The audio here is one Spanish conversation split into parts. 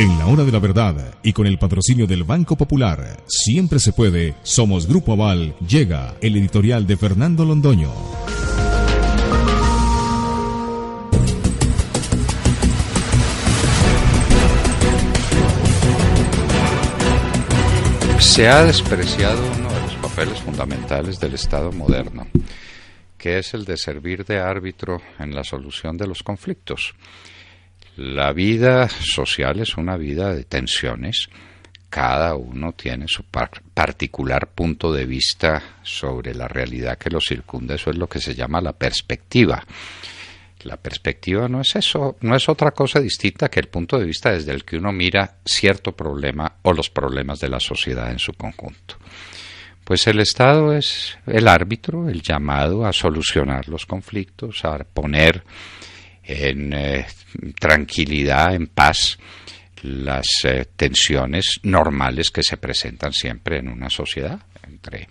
En la hora de la verdad y con el patrocinio del Banco Popular, siempre se puede, somos Grupo Aval, llega el editorial de Fernando Londoño. Se ha despreciado uno de los papeles fundamentales del Estado moderno, que es el de servir de árbitro en la solución de los conflictos. La vida social es una vida de tensiones. Cada uno tiene su particular punto de vista sobre la realidad que lo circunda. Eso es lo que se llama la perspectiva. La perspectiva no es eso, no es otra cosa distinta que el punto de vista desde el que uno mira cierto problema o los problemas de la sociedad en su conjunto. Pues el Estado es el árbitro, el llamado a solucionar los conflictos, a poner en eh, tranquilidad, en paz, las eh, tensiones normales que se presentan siempre en una sociedad. Entre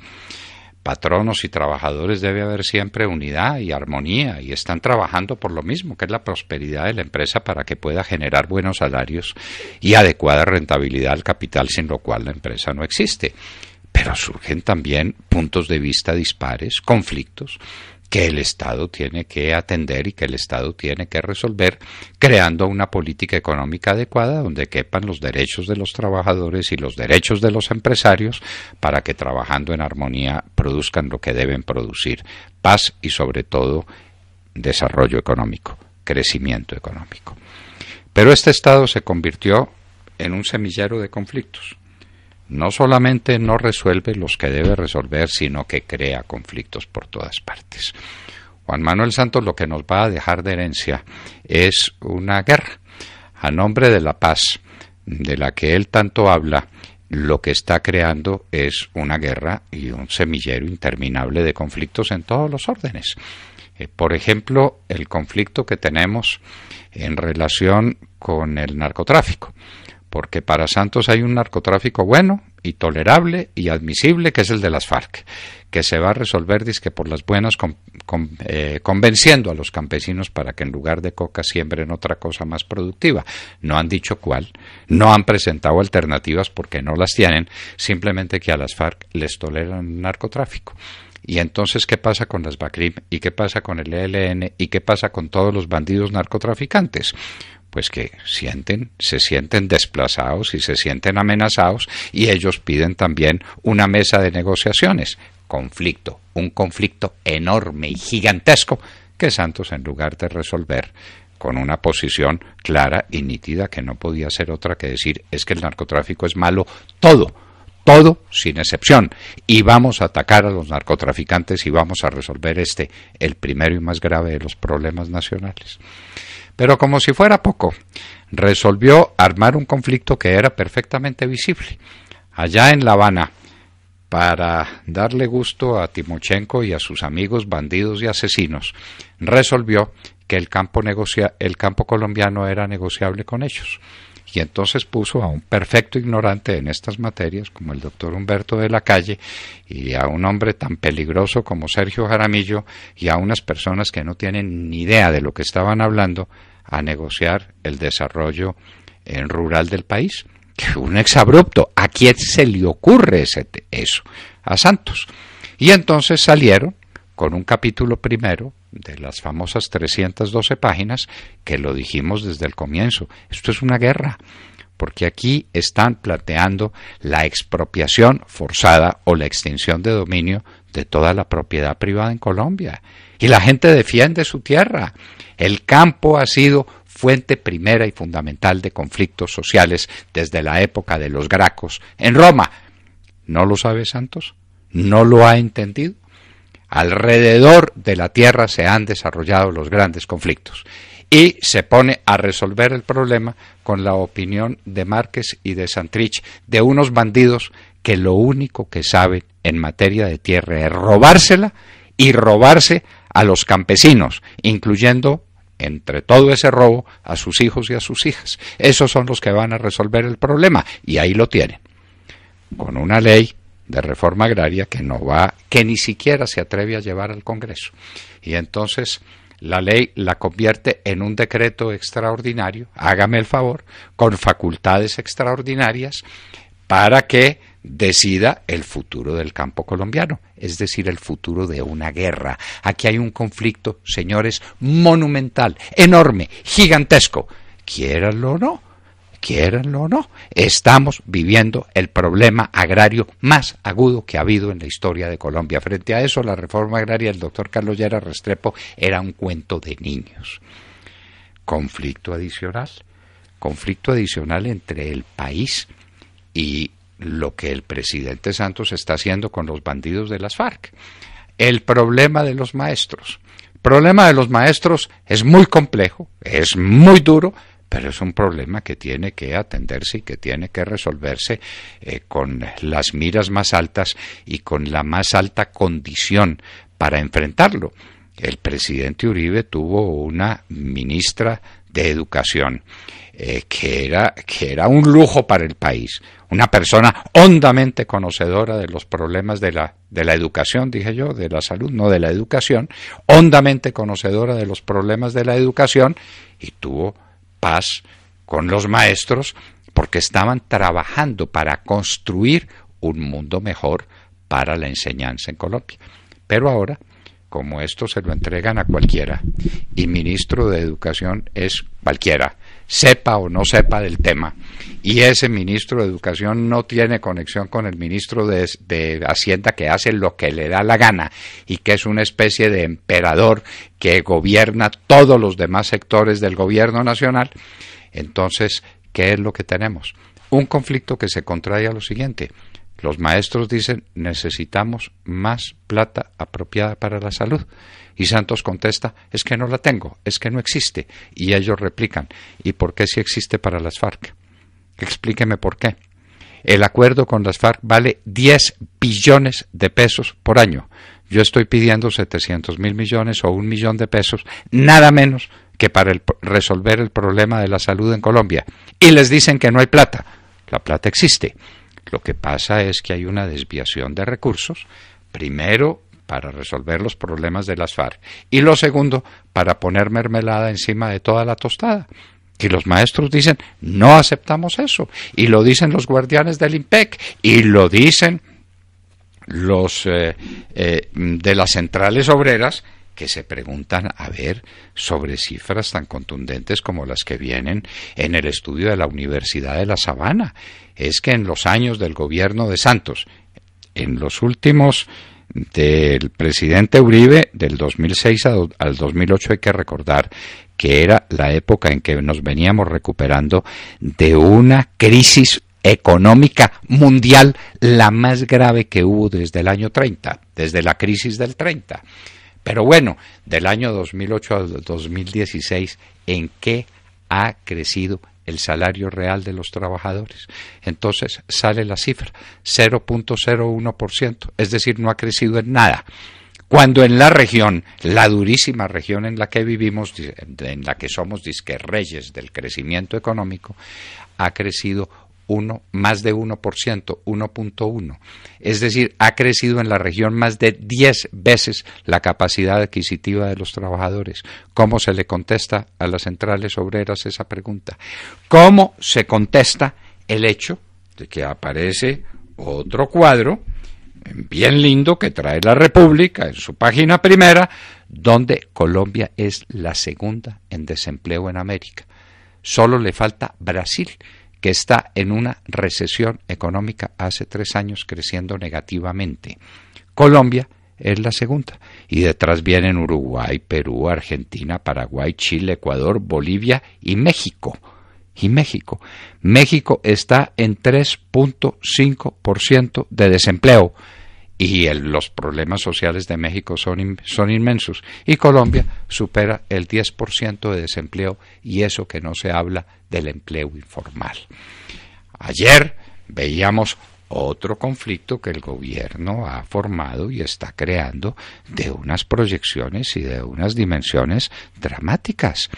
patronos y trabajadores debe haber siempre unidad y armonía y están trabajando por lo mismo, que es la prosperidad de la empresa para que pueda generar buenos salarios y adecuada rentabilidad al capital, sin lo cual la empresa no existe. Pero surgen también puntos de vista dispares, conflictos, que el Estado tiene que atender y que el Estado tiene que resolver, creando una política económica adecuada donde quepan los derechos de los trabajadores y los derechos de los empresarios para que trabajando en armonía produzcan lo que deben producir, paz y sobre todo desarrollo económico, crecimiento económico. Pero este Estado se convirtió en un semillero de conflictos no solamente no resuelve los que debe resolver, sino que crea conflictos por todas partes. Juan Manuel Santos lo que nos va a dejar de herencia es una guerra a nombre de la paz de la que él tanto habla lo que está creando es una guerra y un semillero interminable de conflictos en todos los órdenes. Eh, por ejemplo, el conflicto que tenemos en relación con el narcotráfico porque para Santos hay un narcotráfico bueno y tolerable y admisible, que es el de las FARC, que se va a resolver, disque por las buenas, con, eh, convenciendo a los campesinos para que en lugar de coca siembren otra cosa más productiva. No han dicho cuál, no han presentado alternativas porque no las tienen, simplemente que a las FARC les toleran el narcotráfico. Y entonces, ¿qué pasa con las BACRIM? ¿Y qué pasa con el ELN? ¿Y qué pasa con todos los bandidos narcotraficantes? pues que sienten, se sienten desplazados y se sienten amenazados y ellos piden también una mesa de negociaciones. Conflicto, un conflicto enorme y gigantesco que Santos en lugar de resolver con una posición clara y nítida que no podía ser otra que decir es que el narcotráfico es malo todo, todo sin excepción y vamos a atacar a los narcotraficantes y vamos a resolver este, el primero y más grave de los problemas nacionales. Pero como si fuera poco, resolvió armar un conflicto que era perfectamente visible, allá en La Habana, para darle gusto a Timochenko y a sus amigos bandidos y asesinos, resolvió que el campo, el campo colombiano era negociable con ellos. Y entonces puso a un perfecto ignorante en estas materias como el doctor Humberto de la Calle y a un hombre tan peligroso como Sergio Jaramillo y a unas personas que no tienen ni idea de lo que estaban hablando a negociar el desarrollo en rural del país. Un exabrupto. ¿A quién se le ocurre ese, eso? A Santos. Y entonces salieron con un capítulo primero de las famosas 312 páginas que lo dijimos desde el comienzo. Esto es una guerra, porque aquí están planteando la expropiación forzada o la extinción de dominio de toda la propiedad privada en Colombia y la gente defiende su tierra. El campo ha sido fuente primera y fundamental de conflictos sociales desde la época de los Gracos en Roma. ¿No lo sabe Santos? ¿No lo ha entendido? Alrededor de la tierra se han desarrollado los grandes conflictos y se pone a resolver el problema con la opinión de Márquez y de Santrich, de unos bandidos que lo único que saben en materia de tierra es robársela y robarse a los campesinos, incluyendo entre todo ese robo a sus hijos y a sus hijas. Esos son los que van a resolver el problema y ahí lo tienen. Con una ley de reforma agraria que no va que ni siquiera se atreve a llevar al Congreso. Y entonces la ley la convierte en un decreto extraordinario, hágame el favor, con facultades extraordinarias para que decida el futuro del campo colombiano, es decir, el futuro de una guerra. Aquí hay un conflicto, señores, monumental, enorme, gigantesco. Quiéranlo o no, quieranlo o no, estamos viviendo el problema agrario más agudo que ha habido en la historia de Colombia. Frente a eso, la reforma agraria del doctor Carlos Llera Restrepo era un cuento de niños. Conflicto adicional, conflicto adicional entre el país y lo que el presidente Santos está haciendo con los bandidos de las FARC. El problema de los maestros. El problema de los maestros es muy complejo, es muy duro, pero es un problema que tiene que atenderse y que tiene que resolverse eh, con las miras más altas y con la más alta condición para enfrentarlo. El presidente Uribe tuvo una ministra de educación, eh, que, era, que era un lujo para el país. Una persona hondamente conocedora de los problemas de la, de la educación, dije yo, de la salud, no de la educación, hondamente conocedora de los problemas de la educación y tuvo paz con los maestros porque estaban trabajando para construir un mundo mejor para la enseñanza en Colombia. Pero ahora como esto se lo entregan a cualquiera. Y ministro de Educación es cualquiera, sepa o no sepa del tema. Y ese ministro de Educación no tiene conexión con el ministro de, de, Hacienda que hace lo que le da la gana y que es una especie de emperador que gobierna todos los demás sectores del gobierno nacional. Entonces, ¿qué es lo que tenemos? Un conflicto que se contrae a lo siguiente los maestros dicen, necesitamos más plata apropiada para la salud. Y Santos contesta, es que no la tengo, es que no existe. Y ellos replican, ¿y por qué si existe para las FARC? Explíqueme por qué. El acuerdo con las FARC vale 10 billones de pesos por año. Yo estoy pidiendo 700 mil millones o un millón de pesos, nada menos que para resolver el problema de la salud en Colombia. Y les dicen que no hay plata. La plata existe. Lo que pasa es que hay una desviación de recursos, primero para resolver los problemas de las FARC y lo segundo para poner mermelada encima de toda la tostada. Y los maestros dicen, no aceptamos eso. Y lo dicen los guardianes del IMPEC. Y lo dicen los eh, eh, de las centrales obreras que se preguntan, a ver, sobre cifras tan contundentes como las que vienen en el estudio de la Universidad de La Sabana. Es que en los años del gobierno de Santos, en los últimos del presidente Uribe del 2006 al 2008 hay que recordar que era la época en que nos veníamos recuperando de una crisis económica mundial la más grave que hubo desde el año 30, desde la crisis del 30. Pero bueno, del año 2008 al 2016, ¿en qué ha crecido el salario real de los trabajadores. Entonces sale la cifra, 0.01%, es decir, no ha crecido en nada. Cuando en la región, la durísima región en la que vivimos, en la que somos disque reyes del crecimiento económico, ha crecido uno, más de 1%, 1.1. Es decir, ha crecido en la región más de 10 veces la capacidad adquisitiva de los trabajadores. ¿Cómo se le contesta a las centrales obreras esa pregunta? ¿Cómo se contesta el hecho de que aparece otro cuadro bien lindo que trae la República en su página primera, donde Colombia es la segunda en desempleo en América? Solo le falta Brasil que está en una recesión económica hace tres años creciendo negativamente. Colombia es la segunda. Y detrás vienen Uruguay, Perú, Argentina, Paraguay, Chile, Ecuador, Bolivia y México. Y México. México está en 3.5% de desempleo y los problemas sociales de México son, son inmensos. Y Colombia supera el 10% de desempleo y eso que no se habla del empleo informal. Ayer veíamos otro conflicto que el gobierno ha formado y está creando de unas proyecciones y de unas dimensiones dramáticas.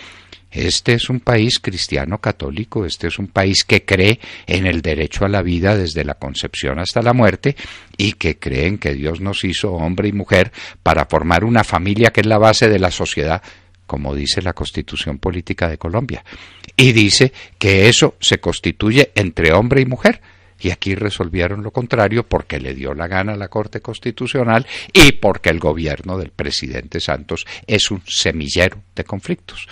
Este es un país cristiano católico, este es un país que cree en el derecho a la vida desde la concepción hasta la muerte y que cree en que Dios nos hizo hombre y mujer para formar una familia que es la base de la sociedad, como dice la Constitución Política de Colombia. Y dice que eso se constituye entre hombre y mujer. Y aquí resolvieron lo contrario porque le dio la gana a la Corte Constitucional y porque el gobierno del presidente Santos es un semillero de conflictos.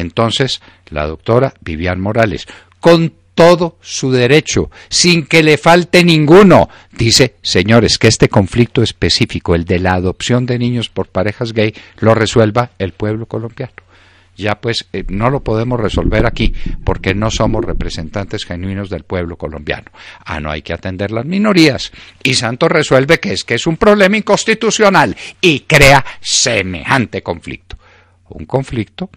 Entonces, la doctora Vivian Morales, con todo su derecho, sin que le falte ninguno. Dice, señores, que este conflicto específico, el de la adopción de niños por parejas gay, lo resuelva el pueblo colombiano. Ya pues eh, no lo podemos resolver aquí porque no somos representantes genuinos del pueblo colombiano. Ah, no hay que atender las minorías. Y Santos resuelve que es que es un problema inconstitucional y crea semejante conflicto. Un conflicto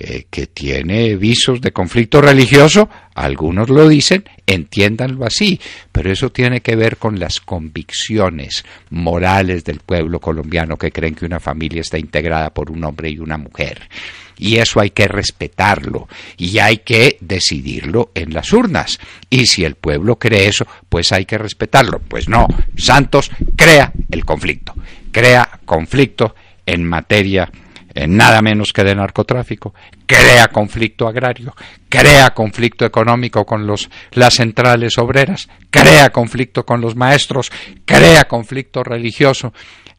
eh, que tiene visos de conflicto religioso, algunos lo dicen, entiéndanlo así, pero eso tiene que ver con las convicciones morales del pueblo colombiano que creen que una familia está integrada por un hombre y una mujer. Y eso hay que respetarlo y hay que decidirlo en las urnas. Y si el pueblo cree eso, pues hay que respetarlo. Pues no, Santos crea el conflicto, crea conflicto en materia nada menos que de narcotráfico, crea conflicto agrario, crea conflicto económico con los, las centrales obreras, crea conflicto con los maestros, crea conflicto religioso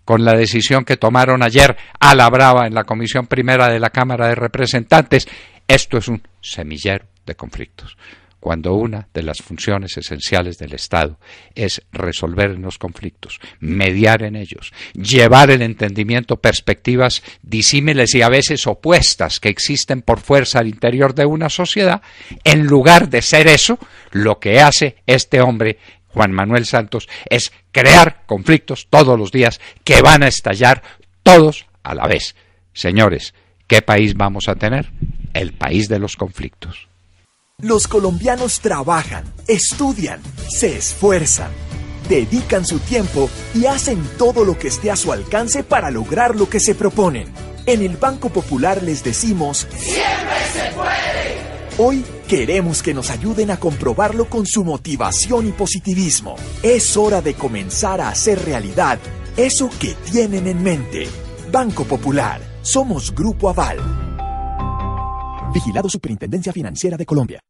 con la decisión que tomaron ayer a la brava en la Comisión Primera de la Cámara de Representantes. Esto es un semillero de conflictos cuando una de las funciones esenciales del Estado es resolver los conflictos, mediar en ellos, llevar el entendimiento perspectivas disímiles y a veces opuestas que existen por fuerza al interior de una sociedad, en lugar de ser eso, lo que hace este hombre Juan Manuel Santos es crear conflictos todos los días que van a estallar todos a la vez. Señores, ¿qué país vamos a tener? El país de los conflictos. Los colombianos trabajan, estudian, se esfuerzan, dedican su tiempo y hacen todo lo que esté a su alcance para lograr lo que se proponen. En el Banco Popular les decimos, siempre se puede. Hoy queremos que nos ayuden a comprobarlo con su motivación y positivismo. Es hora de comenzar a hacer realidad eso que tienen en mente. Banco Popular, somos Grupo Aval. Vigilado Superintendencia Financiera de Colombia.